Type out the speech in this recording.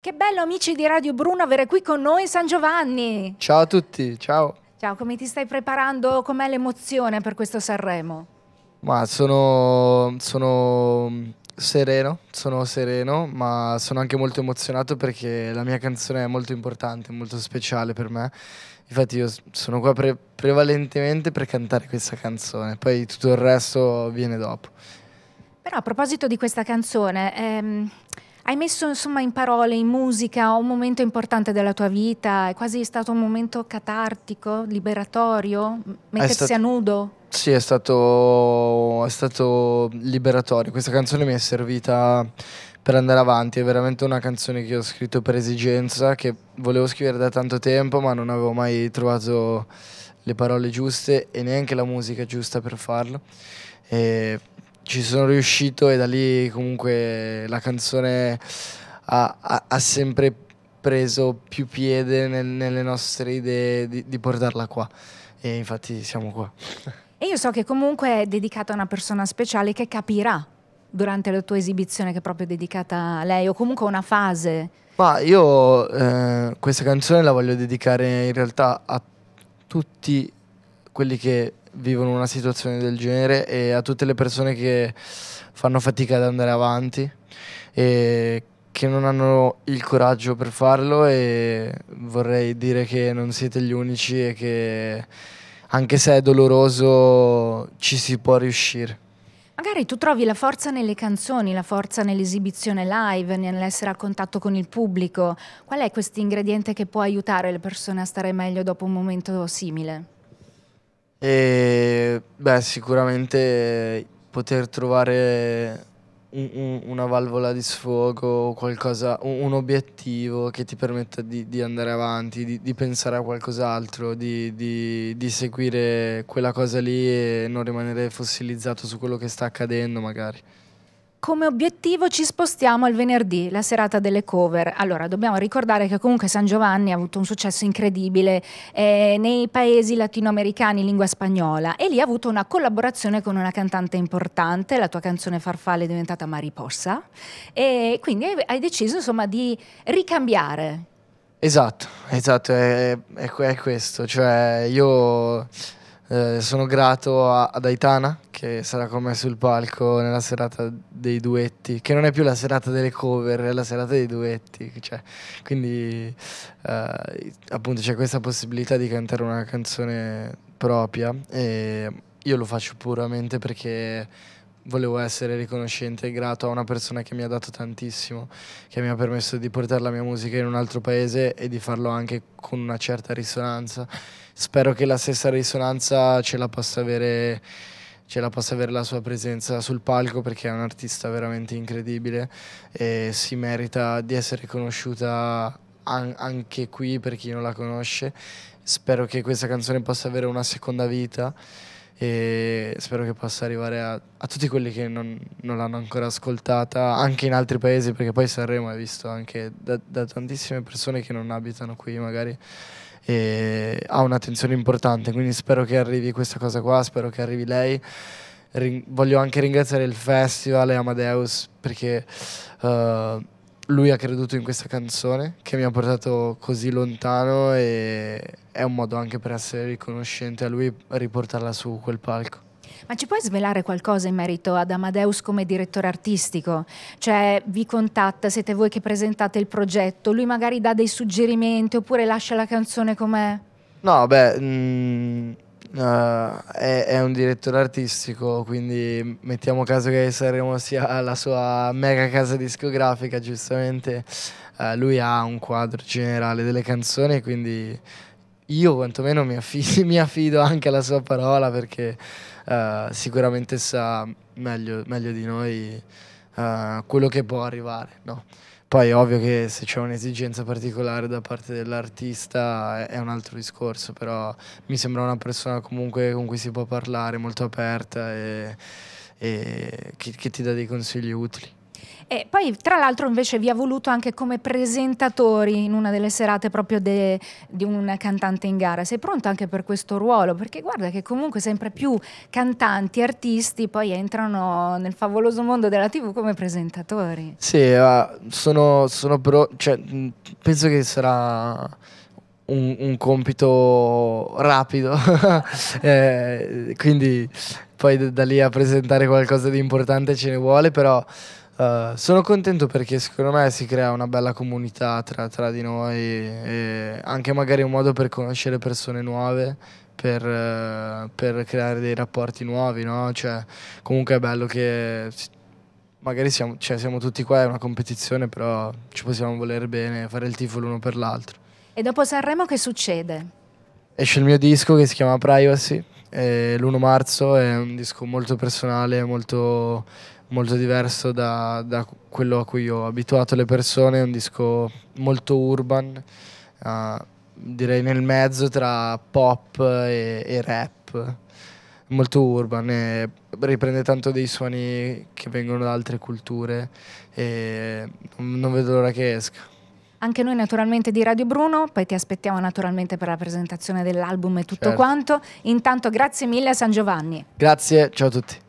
Che bello amici di Radio Bruno avere qui con noi San Giovanni. Ciao a tutti, ciao. Ciao, come ti stai preparando? Com'è l'emozione per questo Sanremo? Ma sono, sono sereno, sono sereno, ma sono anche molto emozionato perché la mia canzone è molto importante, molto speciale per me. Infatti io sono qua pre prevalentemente per cantare questa canzone, poi tutto il resto viene dopo. Però a proposito di questa canzone, ehm, hai messo insomma in parole, in musica, un momento importante della tua vita, è quasi stato un momento catartico, liberatorio, mettersi stato, a nudo? Sì, è stato, è stato liberatorio, questa canzone mi è servita per andare avanti, è veramente una canzone che ho scritto per esigenza, che volevo scrivere da tanto tempo ma non avevo mai trovato le parole giuste e neanche la musica giusta per farlo. E ci sono riuscito e da lì comunque la canzone ha, ha, ha sempre preso più piede nel, nelle nostre idee di, di portarla qua e infatti siamo qua. E io so che comunque è dedicata a una persona speciale che capirà durante la tua esibizione che è proprio dedicata a lei o comunque a una fase. Ma io eh, questa canzone la voglio dedicare in realtà a tutti quelli che vivono una situazione del genere e a tutte le persone che fanno fatica ad andare avanti e che non hanno il coraggio per farlo e vorrei dire che non siete gli unici e che anche se è doloroso ci si può riuscire. Magari tu trovi la forza nelle canzoni, la forza nell'esibizione live, nell'essere a contatto con il pubblico. Qual è questo ingrediente che può aiutare le persone a stare meglio dopo un momento simile? E beh, sicuramente poter trovare un, un, una valvola di sfogo, qualcosa, un, un obiettivo che ti permetta di, di andare avanti, di, di, pensare a qualcos'altro, di, di, seguire quella cosa lì e non rimanere fossilizzato su quello che sta accadendo magari come obiettivo ci spostiamo al venerdì, la serata delle cover. Allora, dobbiamo ricordare che comunque San Giovanni ha avuto un successo incredibile eh, nei paesi latinoamericani in lingua spagnola e lì ha avuto una collaborazione con una cantante importante, la tua canzone Farfalle è diventata Mariposa e quindi hai deciso insomma di ricambiare. Esatto, esatto, è, è, è questo, cioè io eh, sono grato a, ad Aitana che sarà con me sul palco nella serata dei duetti, che non è più la serata delle cover, è la serata dei duetti. Cioè, quindi eh, appunto c'è questa possibilità di cantare una canzone propria e io lo faccio puramente perché volevo essere riconoscente e grato a una persona che mi ha dato tantissimo, che mi ha permesso di portare la mia musica in un altro paese e di farlo anche con una certa risonanza spero che la stessa risonanza ce la possa avere ce la possa avere la sua presenza sul palco perché è un artista veramente incredibile e si merita di essere conosciuta an anche qui per chi non la conosce. Spero che questa canzone possa avere una seconda vita e spero che possa arrivare a, a tutti quelli che non, non l'hanno ancora ascoltata, anche in altri paesi, perché poi Sanremo è visto anche da, da tantissime persone che non abitano qui magari e ha un'attenzione importante, quindi spero che arrivi questa cosa qua, spero che arrivi lei. Ring- voglio anche ringraziare il festival e Amadeus perché uh, lui ha creduto in questa canzone che mi ha portato così lontano e è un modo anche per essere riconoscente a lui e riportarla su quel palco. Ma ci puoi svelare qualcosa in merito ad Amadeus come direttore artistico? Cioè vi contatta, siete voi che presentate il progetto, lui magari dà dei suggerimenti oppure lascia la canzone com'è? No, beh, mh, mm, eh, uh, è, è, un direttore artistico, quindi mettiamo caso che saremo sia la sua mega casa discografica, giustamente uh, lui ha un quadro generale delle canzoni, quindi io quantomeno mi affido, mi affido anche alla sua parola perché uh, sicuramente sa meglio, meglio di noi uh, quello che può arrivare. No? Poi è ovvio che se c'è un'esigenza particolare da parte dell'artista è un altro discorso, però mi sembra una persona comunque con cui si può parlare, molto aperta e, e che, che ti dà dei consigli utili. E poi tra l'altro invece vi ha voluto anche come presentatori in una delle serate proprio de, di un cantante in gara. Sei pronto anche per questo ruolo? Perché guarda che comunque sempre più cantanti, artisti poi entrano nel favoloso mondo della TV come presentatori. Sì, eh, sono, sono pro, cioè, penso che sarà... Un, un, compito rapido, eh, quindi poi da lì a presentare qualcosa di importante ce ne vuole, però Uh, sono contento perché secondo me si crea una bella comunità tra, tra di noi e anche magari un modo per conoscere persone nuove, per, uh, per creare dei rapporti nuovi, no? Cioè, comunque è bello che magari siamo, cioè, siamo tutti qua, è una competizione, però ci possiamo voler bene, fare il tifo l'uno per l'altro. E dopo Sanremo che succede? Esce il mio disco che si chiama Privacy, l'1 marzo è un disco molto personale, molto molto diverso da, da, quello a cui ho abituato le persone, è un disco molto urban, uh, direi nel mezzo tra pop e, e rap, molto urban e riprende tanto dei suoni che vengono da altre culture e non vedo l'ora che esca. Anche noi naturalmente di Radio Bruno, poi ti aspettiamo naturalmente per la presentazione dell'album e tutto certo. quanto. Intanto grazie mille a San Giovanni. Grazie, ciao a tutti.